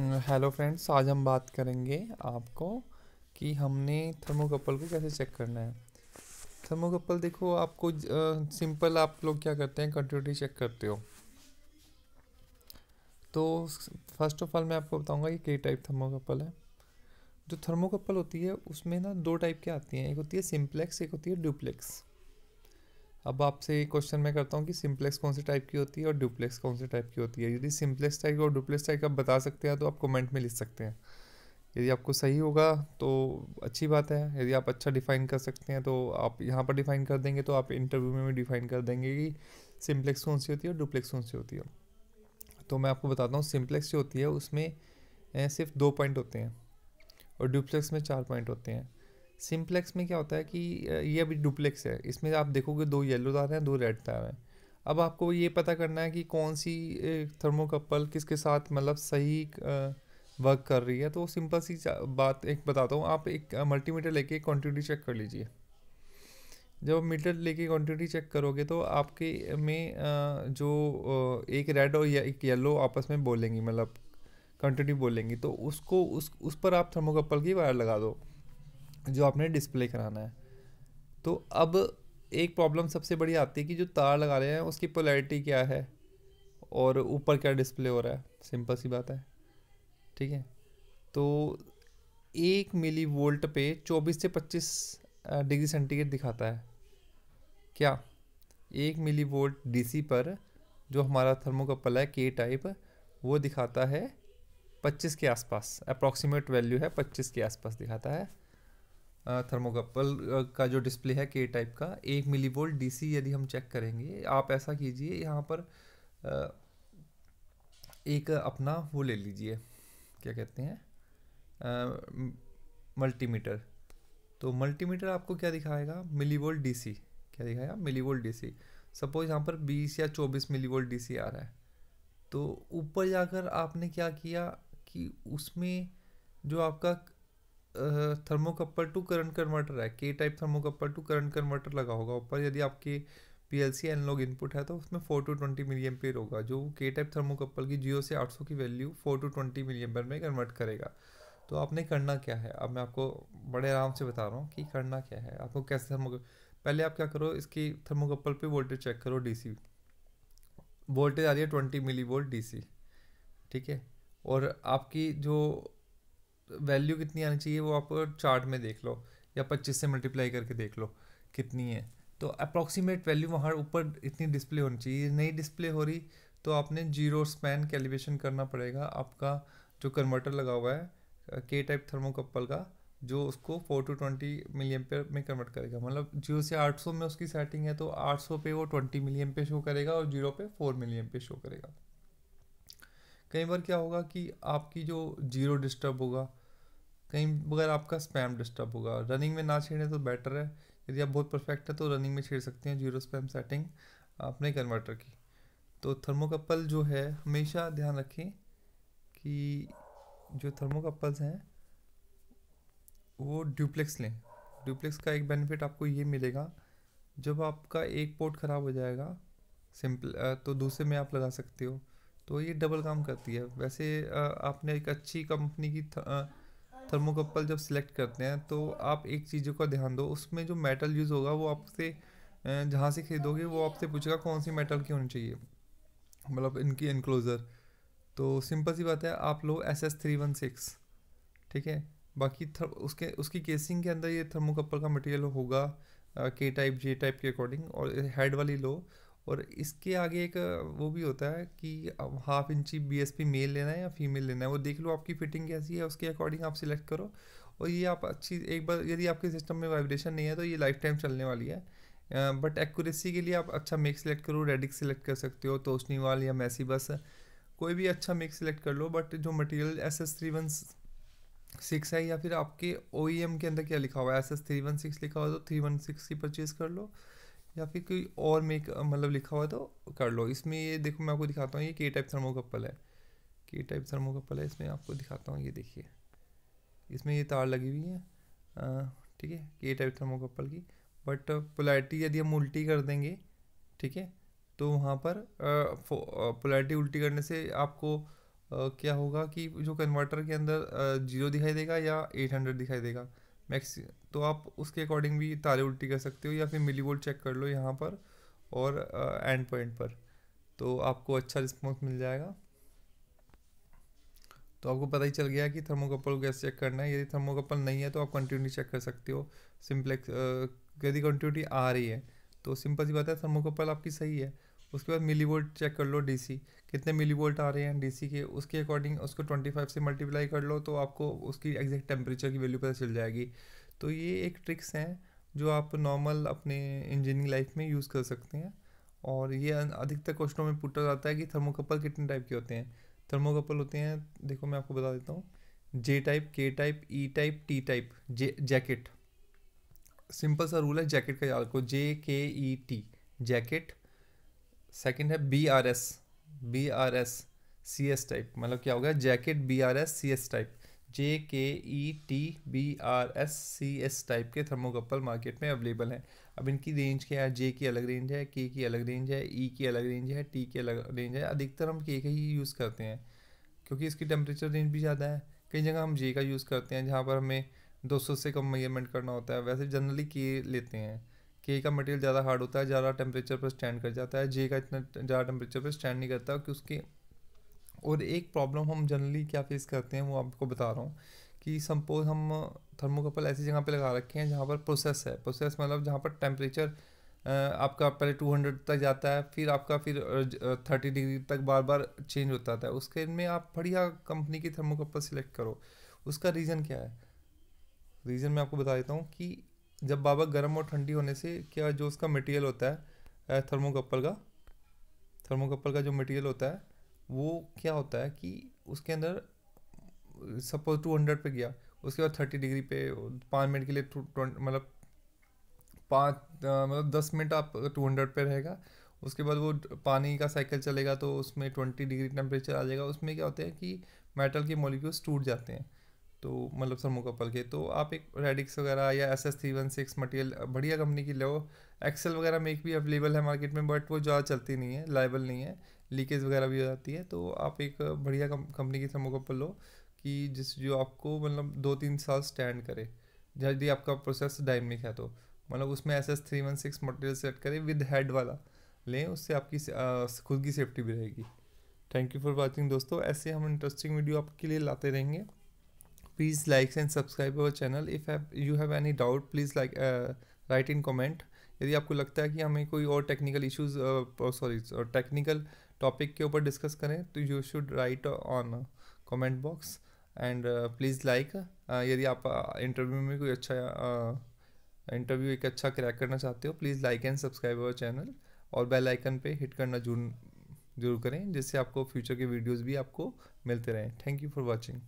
hello हम्म, friends आज हम बात करेंगे आपको कि हमने थर्मोकपल को कैसे चेक करना है थर्मोकपल देखो आपको सिंपल आप लोग क्या करते हैं कंटिन्यूटी चेक करते हो तो फर्स्ट ऑफ ऑल मैं आपको बताऊंगा कि कई टाइप थर्मोकपल है जो थर्मोकपल होती है उसमें ना दो टाइप की आती हैं एक होती है सिंप्लेक्स एक होती है डुप्लेक्स अब आपसे क्वेश्चन मैं करता हूँ कि सिंप्लेक्स कौन से टाइप की होती है और डुप्लेक्स कौन से टाइप की होती है यदि सिंप्लेक्स टाइप और डुप्लेक्स टाइप आप बता सकते हैं तो आप कमेंट में लिख सकते हैं यदि आपको सही होगा तो अच्छी बात है यदि आप अच्छा डिफाइन कर सकते हैं तो आप यहाँ पर डिफाइन कर देंगे तो आप इंटरव्यू में भी डिफाइन कर देंगे कि सिंप्लेक्स कौन सी होती है और डुप्लेक्स कौन सी होती है तो मैं आपको बताता हूँ सिम्प्लेक्स जो होती है उसमें सिर्फ दो पॉइंट होते हैं और डुप्लेक्स में चार पॉइंट होते हैं सिम्प्लेक्स में क्या होता है कि ये अभी डुप्लेक्स है इसमें आप देखोगे दो येलो तार हैं दो रेड तार हैं अब आपको ये पता करना है कि कौन सी थर्मोकपल किसके साथ मतलब सही वर्क कर रही है तो सिंपल सी बात एक बताता हूँ आप एक मल्टीमीटर लेके क्वान्टिटी चेक कर लीजिए जब मीटर लेके क्वान्टिटी चेक करोगे तो आपके में जो एक रेड और या एक येलो आपस में बोलेंगी मतलब क्वान्टिटी बोलेंगी तो उसको उस उस पर आप थर्मोकपल की वायर लगा दो जो आपने डिस्प्ले कराना है तो अब एक प्रॉब्लम सबसे बड़ी आती है कि जो तार लगा रहे हैं उसकी पोलैरिटी क्या है और ऊपर क्या डिस्प्ले हो रहा है सिंपल सी बात है ठीक है तो एक मिली वोल्ट पे 24 से 25 डिग्री सेंटीग्रेड दिखाता है क्या एक मिली वोल्ट डी पर जो हमारा थर्मोकपल है के टाइप वो दिखाता है 25 के आसपास अप्रॉक्सीमेट वैल्यू है 25 के आसपास दिखाता है थर्मोकपल का जो डिस्प्ले है के टाइप का एक मिली वोल्ट डी यदि हम चेक करेंगे आप ऐसा कीजिए यहाँ पर एक अपना वो ले लीजिए क्या कहते हैं मल्टीमीटर तो मल्टीमीटर आपको क्या दिखाएगा मिली वोल्ट डी क्या दिखाएगा मिली वोल्ट डी सपोज यहाँ पर 20 या 24 मिली वोल्ट डी आ रहा है तो ऊपर जाकर आपने क्या किया कि उसमें जो आपका थर्मोकपल टू करंट कन्वर्टर है K type thermocouple to current converter लगा होगा ऊपर यदि आपके P L C analog input है तो उसमें four to twenty milliampere होगा जो के टाइप थर्मोकपल की जियो से आठ सौ की value four to twenty milliampere में कन्वर्ट करेगा तो आपने करना क्या है अब मैं आपको बड़े आराम से बता रहा हूँ कि करना क्या है आपको कैसे थर्मो पहले आप क्या करो इसकी थर्मोकपल पे वोल्टेज चेक करो डी सी वोल्टेज आ रही है twenty millivolt D C ठीक है और आपकी जो वैल्यू कितनी आनी चाहिए वो आप चार्ट में देख लो या पच्चीस से मल्टीप्लाई करके देख लो कितनी है तो अप्रॉक्सीमेट वैल्यू वहाँ ऊपर इतनी डिस्प्ले होनी चाहिए नहीं डिस्प्ले हो रही तो आपने जीरो स्पैन कैलिब्रेशन करना पड़ेगा आपका जो कन्वर्टर लगा हुआ है के टाइप थर्मोकपल का जो उसको फोर टू ट्वेंटी मिलियन पे में कन्वर्ट करेगा मतलब जीरो से आठ सौ में उसकी सेटिंग है तो आठ सौ पे वो ट्वेंटी मिलियन पे शो करेगा और जीरो पे फोर मिलियन पे शो करेगा कई बार क्या होगा कि आपकी जो जीरो डिस्टर्ब होगा कहीं बगैर आपका स्पैम डिस्टर्ब होगा रनिंग में ना छेड़ें तो बेटर है यदि आप बहुत परफेक्ट है तो रनिंग में छेड़ सकते हैं जीरो स्पैम सेटिंग अपने कन्वर्टर की तो थर्मोकपल जो है हमेशा ध्यान रखें कि जो थर्मोकपल्स हैं वो ड्यूप्लेक्स लें ड्यूप्लेक्स का एक बेनिफिट आपको ये मिलेगा जब आपका एक पोर्ट ख़राब हो जाएगा सिंपल तो दूसरे में आप लगा सकते हो तो ये डबल काम करती है वैसे आपने एक अच्छी कंपनी की थर्मोकपल जब सिलेक्ट करते हैं तो आप एक चीज़ों का ध्यान दो उसमें जो मेटल यूज़ होगा वो आपसे जहाँ से खरीदोगे वो आपसे पूछेगा कौन सी मेटल की होनी चाहिए मतलब इनकी इनक्लोज़र तो सिंपल सी बात है आप लो S S three one six ठीक है बाकी थर, उसके उसकी केसिंग के अंदर ये थर्मोकपल का मटेरियल होगा के टाइप जे टाइप के अकॉर्डिंग और हेड वाली लो और इसके आगे एक वो भी होता है कि हाफ इंची बी मेल लेना है या फीमेल लेना है वो देख लो आपकी फिटिंग कैसी है उसके अकॉर्डिंग आप सिलेक्ट करो और ये आप अच्छी एक बार यदि आपके सिस्टम में वाइब्रेशन नहीं है तो ये लाइफ टाइम चलने वाली है बट एक्यूरेसी के लिए आप अच्छा मेक सिलेक्ट करो रेडिक सिलेक्ट कर सकते हो वाल या मैसी बस कोई भी अच्छा मेक सिलेक्ट कर लो बट जो material S S three one six है या फिर आपके ओ e के अंदर क्या लिखा हुआ है S S three one six लिखा हुआ है तो थ्री वन सिक्स की परचेज़ कर लो या फिर कोई और मेक मतलब लिखा हुआ तो कर लो इसमें ये देखो मैं आपको दिखाता हूँ ये के टाइप थर्मोकपल है के टाइप कपल है इसमें आपको दिखाता हूँ ये देखिए इसमें ये तार लगी हुई है ठीक है के टाइप थर्मोकपल की बट पोलैरिटी यदि हम उल्टी कर देंगे ठीक है तो वहाँ पर पोलैरिटी उल्टी करने से आपको आ, क्या होगा कि जो कन्वर्टर के अंदर जीरो दिखाई देगा या एट हंड्रेड दिखाई देगा मैक्स तो आप उसके अकॉर्डिंग भी तारे उल्टी कर सकते हो या फिर मिली वोल्ट चेक कर लो यहाँ पर और एंड पॉइंट पर तो आपको अच्छा रिस्पॉन्स मिल जाएगा तो आपको पता ही चल गया कि थर्मोकपल को कैसे चेक करना है यदि थर्मोकपल नहीं है तो आप कंटिन्यूटी चेक कर सकते हो सिंपलेक्स यदि कंटिन्यूटी आ रही है तो सिंपल सी बात है थर्मोकपल आपकी सही है उसके बाद मिली वोल्ट चेक कर लो डीसी कितने मिली वोल्ट आ रहे हैं डीसी के उसके अकॉर्डिंग उसको 25 से मल्टीप्लाई कर लो तो आपको उसकी एग्जैक्ट टेम्परेचर की वैल्यू पता चल जाएगी तो ये एक ट्रिक्स हैं जो आप नॉर्मल अपने इंजीनियरिंग लाइफ में यूज़ कर सकते हैं और ये अधिकतर क्वेश्चनों में पूछा जाता है कि थर्मोकपल कितने टाइप के होते हैं थर्मोकपल होते हैं देखो मैं आपको बता देता हूँ J type K type E type T type J jacket simple सा रूल है जैकेट का याद रखो J K E T jacket second है B R S B R S C S type मतलब क्या हो गया jacket B R S C S type J K E T B R S C S type के thermocouple market में available हैं अब इनकी रेंज क्या है जे की अलग रेंज है के की अलग रेंज है ई e की अलग रेंज है टी की अलग रेंज है अधिकतर हम के का ही यूज़ करते हैं क्योंकि इसकी टेम्परेचर रेंज भी ज़्यादा है कई जगह हम जे का यूज़ करते हैं जहाँ पर हमें 200 से कम मेजरमेंट करना होता है वैसे जनरली के लेते हैं के का मटेरियल ज़्यादा हार्ड होता है ज़्यादा टेम्परेचर पर स्टैंड कर जाता है जे का इतना ज़्यादा टेम्परेचर पर स्टैंड नहीं करता कि उसकी और एक प्रॉब्लम हम जनरली क्या फेस करते हैं वो आपको बता रहा हूँ कि सपोज हम थर्मोकपल ऐसी जगह पर लगा रखे हैं जहाँ पर प्रोसेस है प्रोसेस मतलब जहाँ पर टेम्परेचर आपका पहले हंड्रेड तक जाता है फिर आपका फिर थर्टी डिग्री तक बार बार चेंज होता है उसके में आप बढ़िया कंपनी की थर्मोकपल सिलेक्ट करो उसका रीज़न क्या है रीज़न मैं आपको बता देता हूँ कि जब बाबा गर्म और ठंडी होने से क्या जो उसका मटेरियल होता है थर्मोकपल का थर्मोकपल का जो मटेरियल होता है वो क्या होता है कि उसके अंदर सपोज टू हंड्रेड पर गया उसके बाद थर्टी डिग्री पे पाँच मिनट के लिए मतलब पाँच मतलब दस मिनट आप टू हंड्रेड पर रहेगा उसके बाद वो पानी का साइकिल चलेगा तो उसमें ट्वेंटी डिग्री टेम्परेचर आ जाएगा उसमें क्या होता है कि मेटल के मॉलिक्यूल्स टूट जाते हैं तो मतलब थर्मोकपल के तो आप एक रेडिक्स वगैरह या S S three one six material बढ़िया कंपनी की लो एक्सेल वगैरह मेक भी अवेलेबल है मार्केट में बट वो ज़्यादा चलती नहीं है लाइबल नहीं है लीकेज वगैरह भी हो जाती है तो आप एक बढ़िया कंपनी की थर्मोकपल लो कि जिस जो आपको मतलब दो तीन साल स्टैंड करे जल्दी आपका प्रोसेस डायनेमिक है तो मतलब उसमें S S three one six material set करें विद हेड वाला लें उससे आपकी खुद की सेफ्टी भी रहेगी थैंक यू फॉर वॉचिंग दोस्तों ऐसे हम इंटरेस्टिंग वीडियो आपके लिए लाते रहेंगे please like and subscribe our channel if you have any doubt please like uh, write in comment यदि आपको लगता है कि हमें कोई और technical issues sorry technical topic के ऊपर डिस्कस करें तो you should write on comment box and please like यदि आप इंटरव्यू uh, में कोई अच्छा इंटरव्यू uh, एक अच्छा क्रैक करना चाहते हो please like and subscribe our channel और बेल आइकन पे हिट करना जरूर जरूर करें जिससे आपको फ्यूचर के वीडियोस भी आपको मिलते रहें थैंक यू फॉर वाचिंग